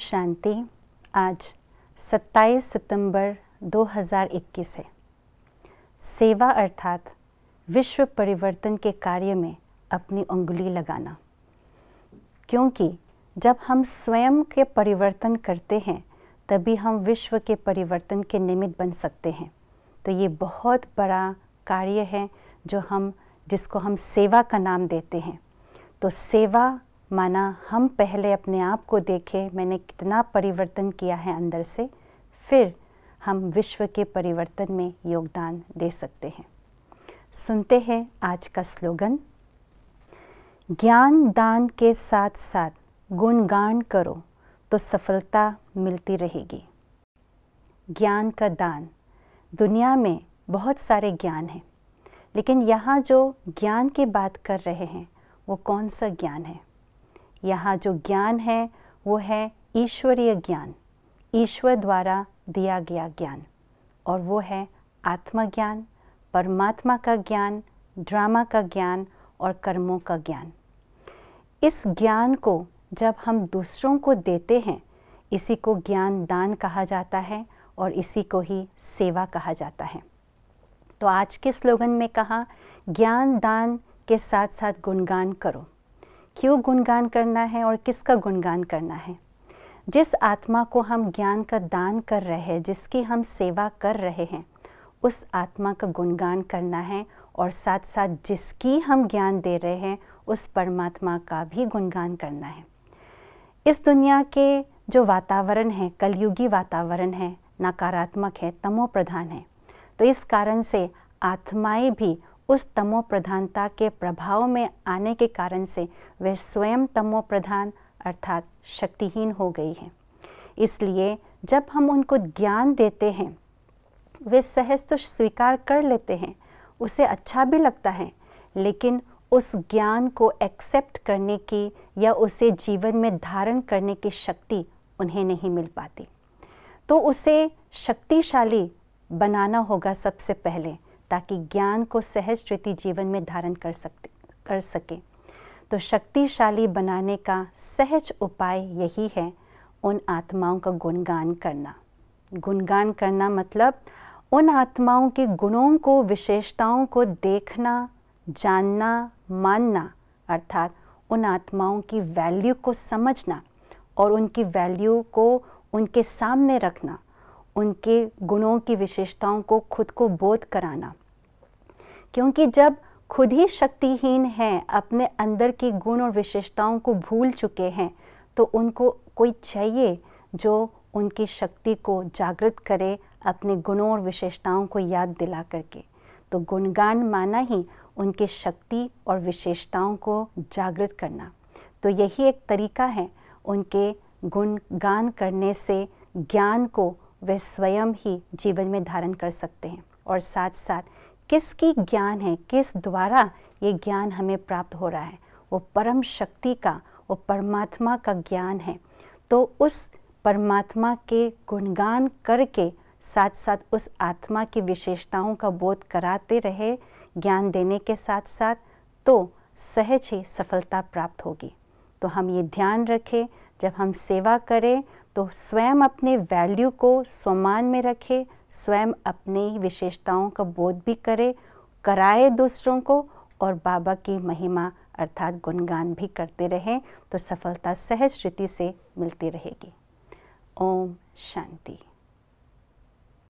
शांति आज 27 सितंबर 2021 है सेवा अर्थात विश्व परिवर्तन के कार्य में अपनी उंगली लगाना क्योंकि जब हम स्वयं के परिवर्तन करते हैं तभी हम विश्व के परिवर्तन के निमित्त बन सकते हैं तो ये बहुत बड़ा कार्य है जो हम जिसको हम सेवा का नाम देते हैं तो सेवा माना हम पहले अपने आप को देखें मैंने कितना परिवर्तन किया है अंदर से फिर हम विश्व के परिवर्तन में योगदान दे सकते हैं सुनते हैं आज का स्लोगन ज्ञान दान के साथ साथ गुणगान करो तो सफलता मिलती रहेगी ज्ञान का दान दुनिया में बहुत सारे ज्ञान हैं लेकिन यहाँ जो ज्ञान की बात कर रहे हैं वो कौन सा ज्ञान है यहाँ जो ज्ञान है वो है ईश्वरीय ज्ञान ईश्वर द्वारा दिया गया ज्ञान और वो है आत्मज्ञान परमात्मा का ज्ञान ड्रामा का ज्ञान और कर्मों का ज्ञान इस ज्ञान को जब हम दूसरों को देते हैं इसी को ज्ञान दान कहा जाता है और इसी को ही सेवा कहा जाता है तो आज के स्लोगन में कहा ज्ञान दान के साथ साथ गुणगान करो क्यों गुणगान करना है और किसका गुणगान करना है जिस आत्मा को हम ज्ञान का दान कर रहे हैं जिसकी हम सेवा कर रहे हैं उस आत्मा का गुणगान करना है और साथ साथ जिसकी हम ज्ञान दे रहे हैं उस परमात्मा का भी गुणगान करना है इस दुनिया के जो वातावरण है कलयुगी वातावरण है नकारात्मक है तमो प्रधान है तो इस कारण से आत्माएं भी उस तमो प्रधानता के प्रभाव में आने के कारण से वह स्वयं तमो प्रधान अर्थात शक्तिहीन हो गई है इसलिए जब हम उनको ज्ञान देते हैं वे सहज तो स्वीकार कर लेते हैं उसे अच्छा भी लगता है लेकिन उस ज्ञान को एक्सेप्ट करने की या उसे जीवन में धारण करने की शक्ति उन्हें नहीं मिल पाती तो उसे शक्तिशाली बनाना होगा सबसे पहले ताकि ज्ञान को सहज रीति जीवन में धारण कर सकते कर सके तो शक्तिशाली बनाने का सहज उपाय यही है उन आत्माओं का गुणगान करना गुणगान करना मतलब उन आत्माओं के गुणों को विशेषताओं को देखना जानना मानना अर्थात उन आत्माओं की वैल्यू को समझना और उनकी वैल्यू को उनके सामने रखना उनके गुणों की विशेषताओं को खुद को बोध कराना क्योंकि जब खुद ही शक्तिहीन हैं अपने अंदर की गुण और विशेषताओं को भूल चुके हैं तो उनको कोई चाहिए जो उनकी शक्ति को जागृत करे अपने गुणों और विशेषताओं को याद दिला करके तो गुणगान माना ही उनके शक्ति और विशेषताओं को जागृत करना तो यही एक तरीका है उनके गुणगान करने से ज्ञान को वे स्वयं ही जीवन में धारण कर सकते हैं और साथ साथ किसकी ज्ञान है किस द्वारा ये ज्ञान हमें प्राप्त हो रहा है वो परम शक्ति का वो परमात्मा का ज्ञान है तो उस परमात्मा के गुणगान करके साथ साथ उस आत्मा की विशेषताओं का बोध कराते रहे ज्ञान देने के साथ साथ तो सहज ही सफलता प्राप्त होगी तो हम ये ध्यान रखें जब हम सेवा करें तो स्वयं अपने वैल्यू को सम्मान में रखे स्वयं अपने ही विशेषताओं का बोध भी करे कराए दूसरों को और बाबा की महिमा अर्थात गुणगान भी करते रहें तो सफलता सहज श्रुति से मिलती रहेगी ओम शांति